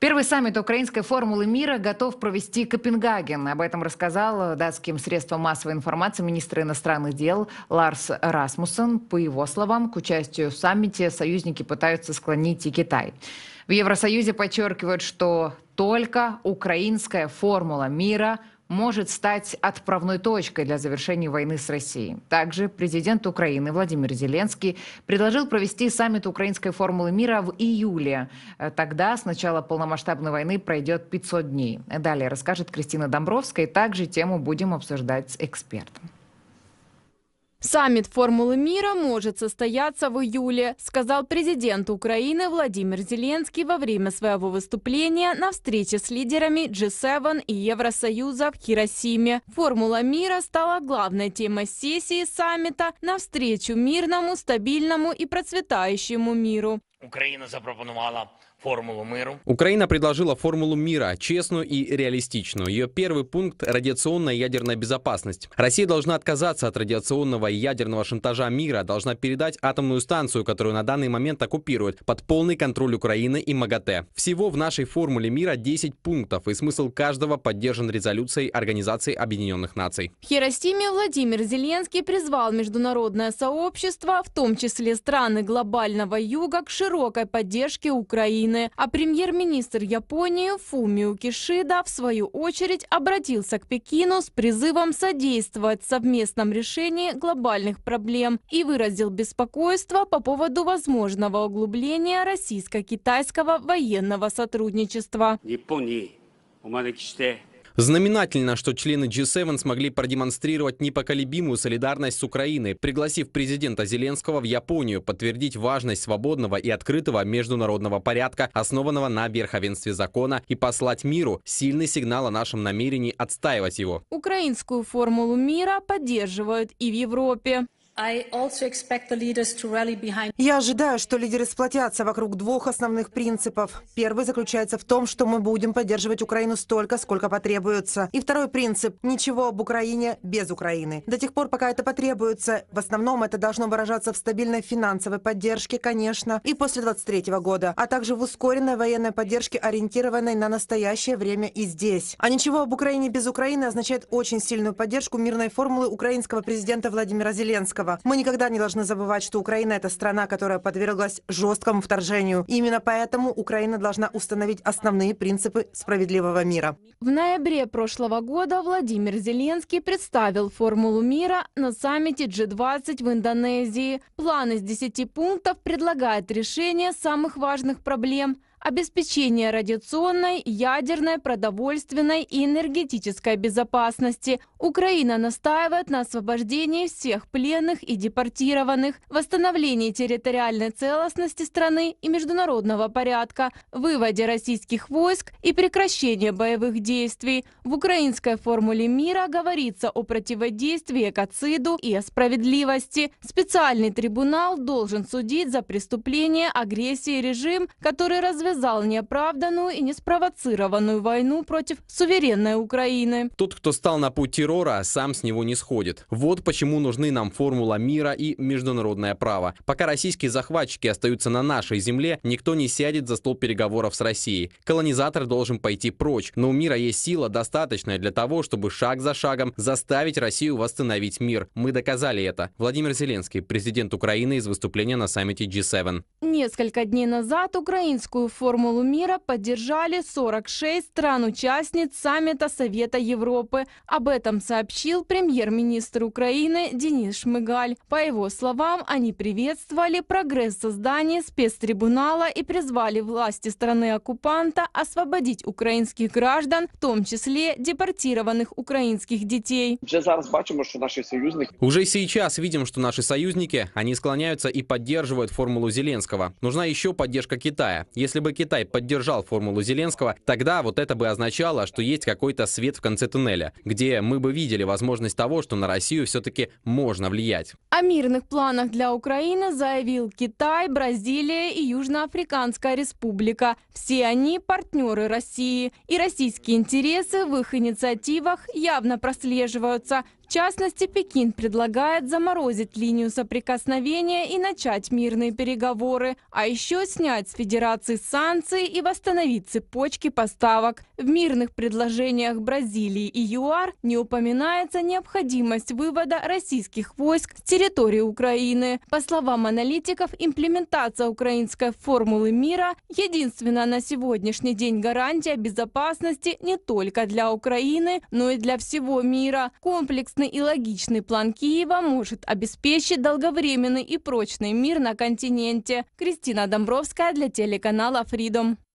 Первый саммит украинской формулы мира готов провести Копенгаген. Об этом рассказал э, датским средствам массовой информации министр иностранных дел Ларс Расмуссен. По его словам, к участию в саммите союзники пытаются склонить и Китай. В Евросоюзе подчеркивают, что только украинская формула мира – может стать отправной точкой для завершения войны с Россией. Также президент Украины Владимир Зеленский предложил провести саммит Украинской формулы мира в июле. Э, тогда с начала полномасштабной войны пройдет 500 дней. Далее расскажет Кристина Домбровская. также тему будем обсуждать с экспертом. Саммит «Формулы мира» может состояться в июле, сказал президент Украины Владимир Зеленский во время своего выступления на встрече с лидерами G7 и Евросоюза в Хиросиме. «Формула мира» стала главной темой сессии саммита на встречу мирному, стабильному и процветающему миру. Украина запропонувала формулу миру. Украина предложила формулу мира, честную и реалистичную. Ее первый пункт – радиационная ядерная безопасность. Россия должна отказаться от радиационного и ядерного шантажа мира, должна передать атомную станцию, которую на данный момент оккупирует, под полный контроль Украины и МАГАТЭ. Всего в нашей формуле мира 10 пунктов, и смысл каждого поддержан резолюцией Организации Объединенных Наций. В Хиросиме Владимир Зеленский призвал международное сообщество, в том числе страны глобального юга, к широкой поддержке Украины Украины. А премьер-министр Японии Фумио Кишида, в свою очередь, обратился к Пекину с призывом содействовать совместном решении глобальных проблем и выразил беспокойство по поводу возможного углубления российско-китайского военного сотрудничества. 日本にお招きして Знаменательно, что члены G7 смогли продемонстрировать непоколебимую солидарность с Украиной, пригласив президента Зеленского в Японию подтвердить важность свободного и открытого международного порядка, основанного на верховенстве закона, и послать миру сильный сигнал о нашем намерении отстаивать его. Украинскую формулу мира поддерживают и в Европе. Я ожидаю, что лидеры сплотятся вокруг двух основных принципов. Первый заключается в том, что мы будем поддерживать Украину столько, сколько потребуется. И второй принцип – ничего об Украине без Украины. До тех пор, пока это потребуется, в основном это должно выражаться в стабильной финансовой поддержке, конечно, и после 23 года, а также в ускоренной военной поддержке, ориентированной на настоящее время и здесь. А ничего об Украине без Украины означает очень сильную поддержку мирной формулы украинского президента Владимира Зеленского. Зеленского. Мы никогда не должны забывать, что Украина – это страна, которая подверглась жесткому вторжению. именно поэтому Украина должна установить основные принципы справедливого мира. В ноябре прошлого года Владимир Зеленский представил формулу мира на саммите G20 в Индонезии. План из 10 пунктов предлагает решение самых важных проблем – обеспечение радиационной, ядерной, продовольственной и энергетической безопасности. Украина настаивает на освобождении всех пленных и депортированных, восстановлении территориальной целостности страны и международного порядка, выводе российских войск и прекращении боевых действий. В украинской формуле мира говорится о противодействии экоциду и о справедливости. Специальный трибунал должен судить за преступление, агрессии режим, который развивается развязал неоправданную и неспровоцированную войну против суверенной Украины. Тот, кто стал на путь террора, сам с него не сходит. Вот почему нужны нам формула мира и международное право. Пока российские захватчики остаются на нашей земле, никто не сядет за стол переговоров с Россией. Колонизатор должен пойти прочь, но у мира есть сила, достаточная для того, чтобы шаг за шагом заставить Россию восстановить мир. Мы доказали это. Владимир Зеленский, президент Украины из выступления на саммите G7. Несколько дней назад украинскую Формулу мира поддержали 46 стран-участниц саммита Совета Европы. Об этом сообщил премьер-министр Украины Денис Шмыгаль. По его словам, они приветствовали прогресс создания спецтрибунала и призвали власти страны-оккупанта освободить украинских граждан, в том числе депортированных украинских детей. Уже сейчас видим, что наши союзники, они склоняются и поддерживают формулу Зеленского. Нужна еще поддержка Китая. Если бы бы Китай поддержал формулу Зеленского, тогда вот это бы означало, что есть какой-то свет в конце туннеля, где мы бы видели возможность того, что на Россию все-таки можно влиять. О мирных планах для Украины заявил Китай, Бразилия и Южноафриканская республика. Все они партнеры России. И российские интересы в их инициативах явно прослеживаются. В частности, Пекин предлагает заморозить линию соприкосновения и начать мирные переговоры, а еще снять с Федерации санкции санкции и восстановить цепочки поставок. В мирных предложениях Бразилии и ЮАР не упоминается необходимость вывода российских войск с территории Украины. По словам аналитиков, имплементация украинской формулы мира – единственная на сегодняшний день гарантия безопасности не только для Украины, но и для всего мира. Комплексный и логичный план Киева может обеспечить долговременный и прочный мир на континенте. Кристина Домбровская для телеканала freedom.